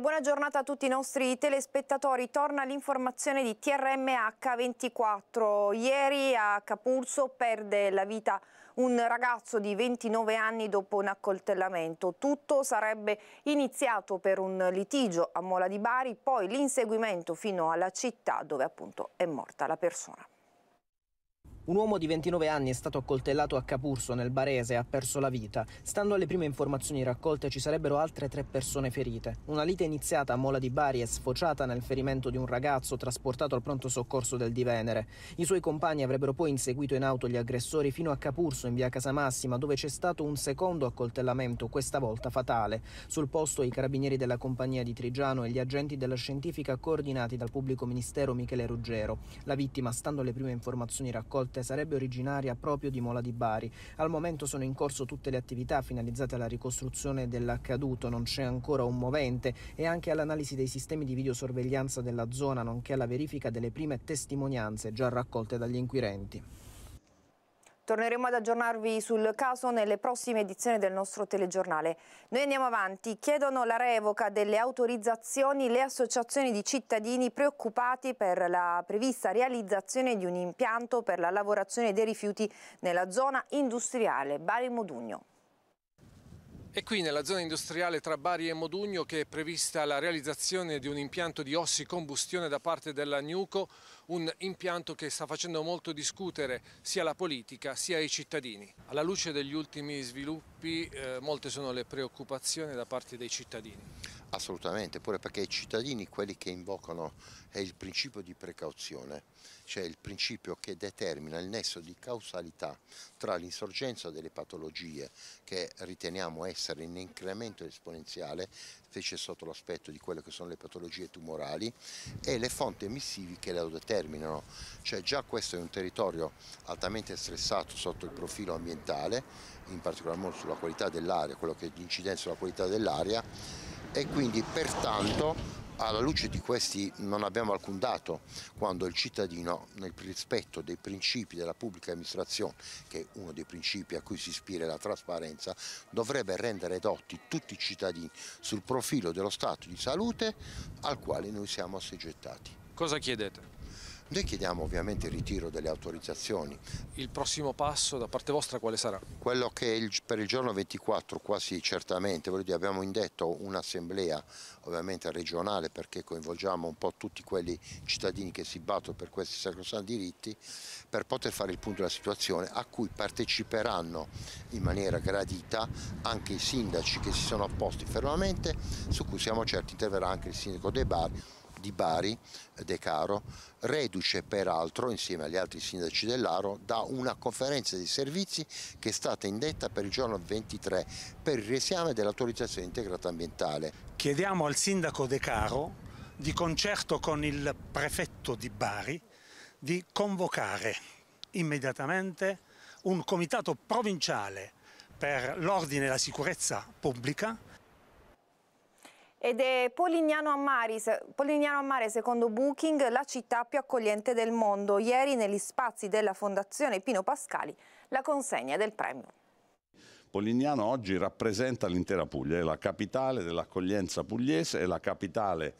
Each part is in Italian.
buona giornata a tutti i nostri telespettatori. Torna l'informazione di TRMH24. Ieri a Capulso perde la vita un ragazzo di 29 anni dopo un accoltellamento. Tutto sarebbe iniziato per un litigio a Mola di Bari, poi l'inseguimento fino alla città dove appunto è morta la persona. Un uomo di 29 anni è stato accoltellato a Capurso, nel Barese, e ha perso la vita. Stando alle prime informazioni raccolte ci sarebbero altre tre persone ferite. Una lite iniziata a Mola di Bari è sfociata nel ferimento di un ragazzo trasportato al pronto soccorso del Divenere. I suoi compagni avrebbero poi inseguito in auto gli aggressori fino a Capurso, in via Casamassima, dove c'è stato un secondo accoltellamento, questa volta fatale. Sul posto i carabinieri della compagnia di Trigiano e gli agenti della scientifica coordinati dal pubblico ministero Michele Ruggero. La vittima, stando alle prime informazioni raccolte, proveniente sarebbe originaria proprio di Mola di Bari. Al momento sono in corso tutte le attività finalizzate alla ricostruzione dell'accaduto, non c'è ancora un movente e anche all'analisi dei sistemi di videosorveglianza della zona, nonché alla verifica delle prime testimonianze già raccolte dagli inquirenti. Torneremo ad aggiornarvi sul caso nelle prossime edizioni del nostro telegiornale. Noi andiamo avanti. Chiedono la revoca delle autorizzazioni le associazioni di cittadini preoccupati per la prevista realizzazione di un impianto per la lavorazione dei rifiuti nella zona industriale Bari Modugno. È qui nella zona industriale tra Bari e Modugno che è prevista la realizzazione di un impianto di ossi-combustione da parte della Nuco, un impianto che sta facendo molto discutere sia la politica sia i cittadini. Alla luce degli ultimi sviluppi eh, molte sono le preoccupazioni da parte dei cittadini. Assolutamente, pure perché i cittadini quelli che invocano è il principio di precauzione, cioè il principio che determina il nesso di causalità tra l'insorgenza delle patologie che riteniamo essere in incremento esponenziale, specie sotto l'aspetto di quelle che sono le patologie tumorali, e le fonti emissivi che le determinano. Cioè già questo è un territorio altamente stressato sotto il profilo ambientale, in particolar modo sulla qualità dell'aria, quello che è l'incidenza sulla qualità dell'aria, e quindi pertanto alla luce di questi non abbiamo alcun dato quando il cittadino nel rispetto dei principi della pubblica amministrazione che è uno dei principi a cui si ispira la trasparenza dovrebbe rendere dotti tutti i cittadini sul profilo dello stato di salute al quale noi siamo assoggettati. Cosa chiedete? Noi chiediamo ovviamente il ritiro delle autorizzazioni. Il prossimo passo da parte vostra quale sarà? Quello che il, per il giorno 24 quasi certamente, dire, abbiamo indetto un'assemblea ovviamente regionale perché coinvolgiamo un po' tutti quelli cittadini che si battono per questi sacrosanti diritti per poter fare il punto della situazione a cui parteciperanno in maniera gradita anche i sindaci che si sono opposti fermamente su cui siamo certi interverrà anche il sindaco De Bari di Bari, De Caro, reduce peraltro insieme agli altri sindaci dell'Aro da una conferenza di servizi che è stata indetta per il giorno 23 per il riesame dell'autorizzazione integrata ambientale. Chiediamo al sindaco De Caro, di concerto con il prefetto di Bari, di convocare immediatamente un comitato provinciale per l'ordine e la sicurezza pubblica ed è Polignano a, Mari, Polignano a Mare, secondo Booking, la città più accogliente del mondo. Ieri negli spazi della Fondazione Pino Pascali la consegna del premio. Polignano oggi rappresenta l'intera Puglia, è la capitale dell'accoglienza pugliese, è la capitale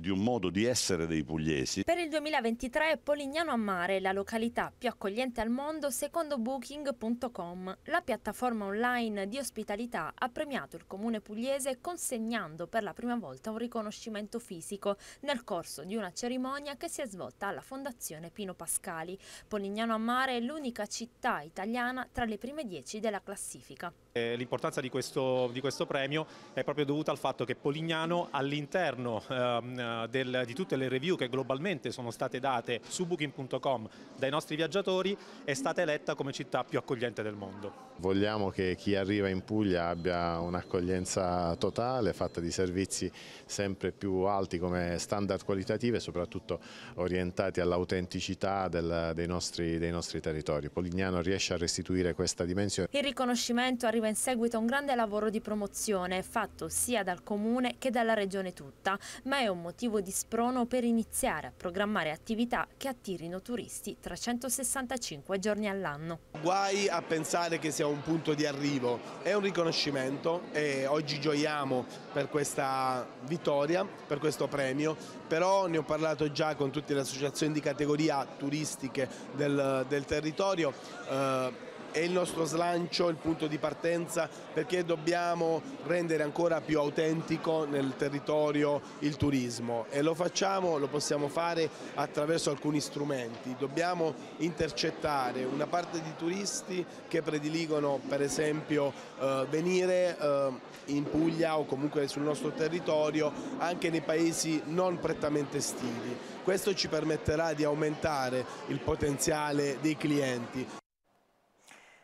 di un modo di essere dei pugliesi. Per il 2023 Polignano a Mare è la località più accogliente al mondo secondo booking.com. La piattaforma online di ospitalità ha premiato il comune pugliese consegnando per la prima volta un riconoscimento fisico nel corso di una cerimonia che si è svolta alla Fondazione Pino Pascali. Polignano a Mare è l'unica città italiana tra le prime dieci della classifica. Eh, l'importanza di, di questo, premio è proprio dovuta al fatto che Polignano all'interno eh, di tutte le review che globalmente sono state date su booking.com dai nostri viaggiatori è stata eletta come città più accogliente del mondo. Vogliamo che chi arriva in Puglia abbia un'accoglienza totale fatta di servizi sempre più alti come standard e soprattutto orientati all'autenticità dei, dei nostri territori. Polignano riesce a restituire questa dimensione. Il riconoscimento arriva arriva in seguito un grande lavoro di promozione fatto sia dal comune che dalla regione tutta, ma è un motivo di sprono per iniziare a programmare attività che attirino turisti 365 giorni all'anno. Guai a pensare che sia un punto di arrivo, è un riconoscimento e oggi gioiamo per questa vittoria, per questo premio, però ne ho parlato già con tutte le associazioni di categoria turistiche del, del territorio, eh, è il nostro slancio, il punto di partenza perché dobbiamo rendere ancora più autentico nel territorio il turismo e lo facciamo, lo possiamo fare attraverso alcuni strumenti, dobbiamo intercettare una parte di turisti che prediligono per esempio eh, venire eh, in Puglia o comunque sul nostro territorio anche nei paesi non prettamente estivi. Questo ci permetterà di aumentare il potenziale dei clienti,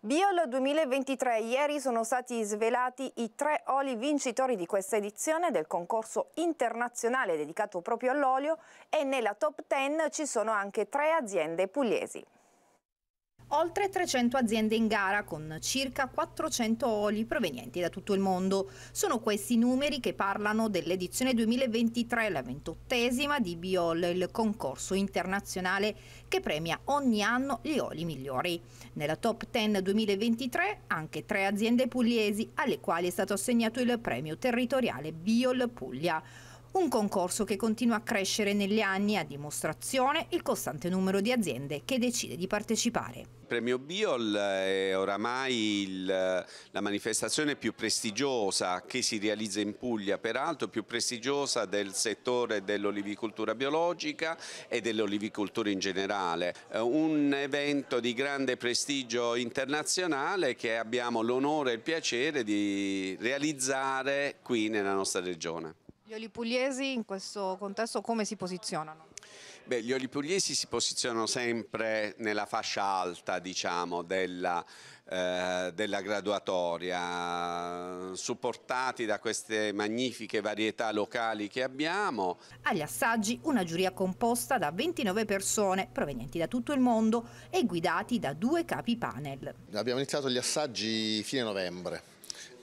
Biol 2023, ieri sono stati svelati i tre oli vincitori di questa edizione del concorso internazionale dedicato proprio all'olio e nella top 10 ci sono anche tre aziende pugliesi oltre 300 aziende in gara con circa 400 oli provenienti da tutto il mondo. Sono questi numeri che parlano dell'edizione 2023, la ventottesima di Biol, il concorso internazionale che premia ogni anno gli oli migliori. Nella top 10 2023 anche tre aziende pugliesi alle quali è stato assegnato il premio territoriale Biol Puglia. Un concorso che continua a crescere negli anni a dimostrazione il costante numero di aziende che decide di partecipare. Il premio Biol è oramai il, la manifestazione più prestigiosa che si realizza in Puglia, peraltro più prestigiosa del settore dell'olivicoltura biologica e dell'olivicoltura in generale. Eh, un evento di grande prestigio internazionale che abbiamo l'onore e il piacere di realizzare qui nella nostra regione. Gli oli pugliesi in questo contesto come si posizionano? Beh, gli oli pugliesi si posizionano sempre nella fascia alta diciamo, della, eh, della graduatoria, supportati da queste magnifiche varietà locali che abbiamo. Agli assaggi una giuria composta da 29 persone provenienti da tutto il mondo e guidati da due capi panel. Abbiamo iniziato gli assaggi fine novembre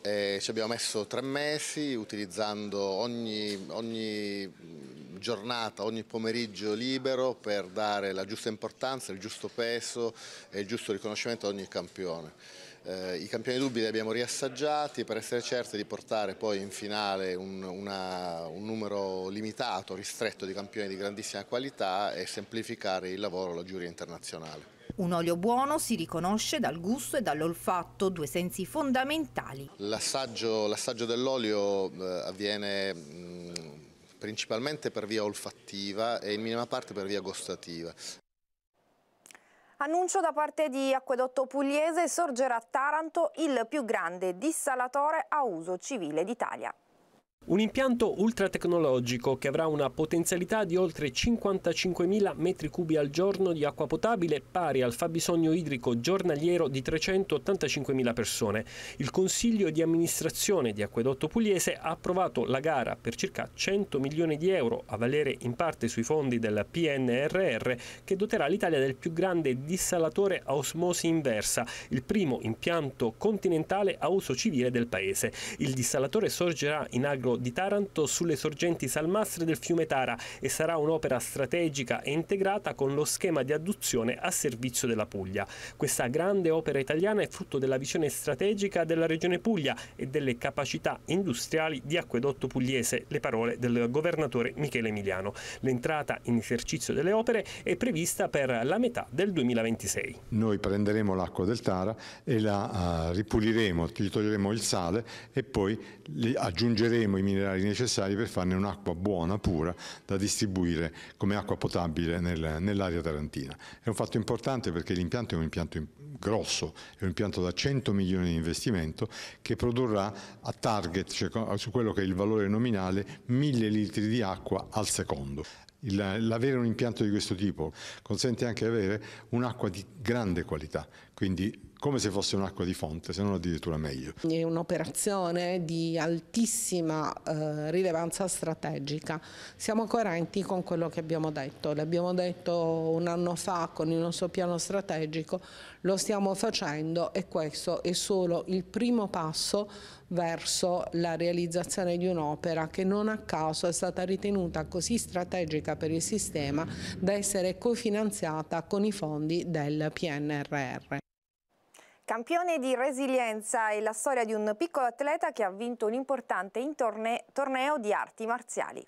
e eh, ci abbiamo messo tre mesi utilizzando ogni, ogni, mm, giornata, ogni pomeriggio libero per dare la giusta importanza, il giusto peso e il giusto riconoscimento ad ogni campione. Eh, I campioni dubbi li abbiamo riassaggiati per essere certi di portare poi in finale un, una, un numero limitato, ristretto di campioni di grandissima qualità e semplificare il lavoro alla giuria internazionale. Un olio buono si riconosce dal gusto e dall'olfatto, due sensi fondamentali. L'assaggio, dell'olio eh, avviene mm, principalmente per via olfattiva e in minima parte per via gustativa. Annuncio da parte di Acquedotto Pugliese sorgerà a Taranto il più grande dissalatore a uso civile d'Italia. Un impianto ultratecnologico che avrà una potenzialità di oltre 55.000 metri cubi al giorno di acqua potabile pari al fabbisogno idrico giornaliero di 385.000 persone. Il Consiglio di amministrazione di Acquedotto Pugliese ha approvato la gara per circa 100 milioni di euro a valere in parte sui fondi del PNRR che doterà l'Italia del più grande dissalatore a osmosi inversa, il primo impianto continentale a uso civile del paese. Il dissalatore sorgerà in agro di Taranto sulle sorgenti salmastre del fiume Tara e sarà un'opera strategica e integrata con lo schema di adduzione a servizio della Puglia. Questa grande opera italiana è frutto della visione strategica della regione Puglia e delle capacità industriali di acquedotto pugliese, le parole del governatore Michele Emiliano. L'entrata in esercizio delle opere è prevista per la metà del 2026. Noi prenderemo l'acqua del Tara e la uh, ripuliremo, gli toglieremo il sale e poi aggiungeremo i minerali necessari per farne un'acqua buona, pura, da distribuire come acqua potabile nel, nell'area tarantina. È un fatto importante perché l'impianto è un impianto grosso, è un impianto da 100 milioni di investimento che produrrà a target, cioè su quello che è il valore nominale, 1000 litri di acqua al secondo. L'avere un impianto di questo tipo consente anche di avere un'acqua di grande qualità, quindi come se fosse un'acqua di fonte, se non addirittura meglio. È un'operazione di altissima eh, rilevanza strategica. Siamo coerenti con quello che abbiamo detto, l'abbiamo detto un anno fa con il nostro piano strategico, lo stiamo facendo e questo è solo il primo passo verso la realizzazione di un'opera che non a caso è stata ritenuta così strategica per il sistema da essere cofinanziata con i fondi del PNRR. Campione di resilienza è la storia di un piccolo atleta che ha vinto un importante torneo di arti marziali.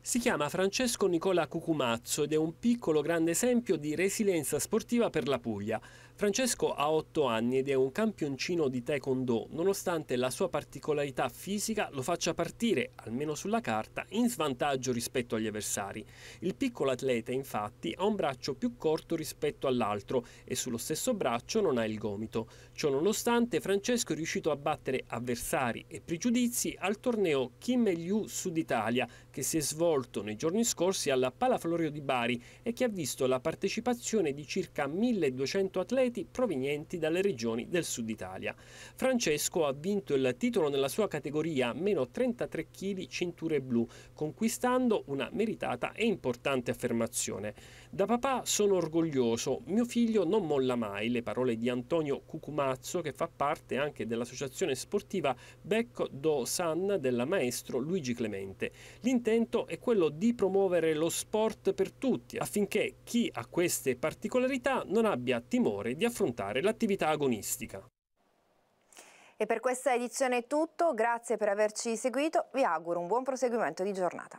Si chiama Francesco Nicola Cucumazzo ed è un piccolo grande esempio di resilienza sportiva per la Puglia. Francesco ha 8 anni ed è un campioncino di taekwondo, nonostante la sua particolarità fisica lo faccia partire, almeno sulla carta, in svantaggio rispetto agli avversari. Il piccolo atleta infatti ha un braccio più corto rispetto all'altro e sullo stesso braccio non ha il gomito. Ciononostante Francesco è riuscito a battere avversari e pregiudizi al torneo Kim Liu Sud Italia che si è svolto nei giorni scorsi alla Florio di Bari e che ha visto la partecipazione di circa 1200 atleti atleti provenienti dalle regioni del sud Italia. Francesco ha vinto il titolo nella sua categoria meno 33 kg cinture blu, conquistando una meritata e importante affermazione. Da papà sono orgoglioso, mio figlio non molla mai, le parole di Antonio Cucumazzo che fa parte anche dell'associazione sportiva Becco do San della maestro Luigi Clemente. L'intento è quello di promuovere lo sport per tutti affinché chi ha queste particolarità non abbia timore di affrontare l'attività agonistica. E per questa edizione è tutto, grazie per averci seguito, vi auguro un buon proseguimento di giornata.